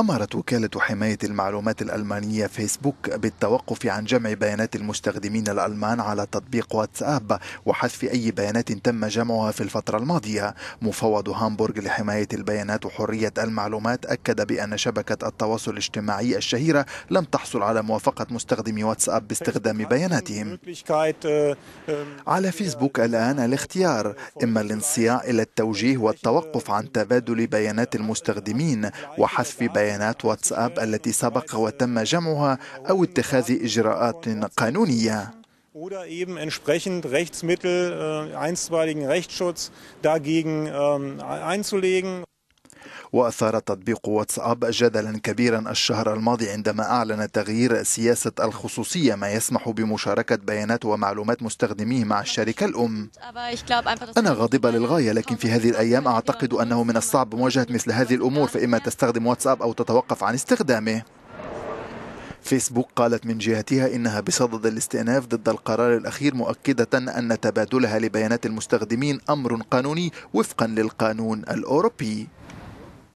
أمرت وكالة حماية المعلومات الألمانية فيسبوك بالتوقف عن جمع بيانات المستخدمين الألمان على تطبيق واتساب وحذف أي بيانات تم جمعها في الفترة الماضية مفوض هامبورغ لحماية البيانات وحرية المعلومات أكد بأن شبكة التواصل الاجتماعي الشهيرة لم تحصل على موافقة مستخدمي واتساب باستخدام بياناتهم على فيسبوك الآن الاختيار إما الانصياع إلى التوجيه والتوقف عن تبادل بيانات المستخدمين وحذف بيانات بيانات واتساب التي سبق وتم جمعها أو اتخاذ إجراءات قانونية. oder eben entsprechend Rechtsmittel, äh, einstweiligen Rechtsschutz dagegen ähm, einzulegen. وأثار تطبيق واتساب جدلا كبيرا الشهر الماضي عندما أعلن تغيير سياسة الخصوصية ما يسمح بمشاركة بيانات ومعلومات مستخدميه مع الشركة الأم أنا غاضبة للغاية لكن في هذه الأيام أعتقد أنه من الصعب مواجهة مثل هذه الأمور فإما تستخدم واتساب أو تتوقف عن استخدامه فيسبوك قالت من جهتها انها بصدد الاستئناف ضد القرار الاخير مؤكده ان تبادلها لبيانات المستخدمين امر قانوني وفقا للقانون الاوروبي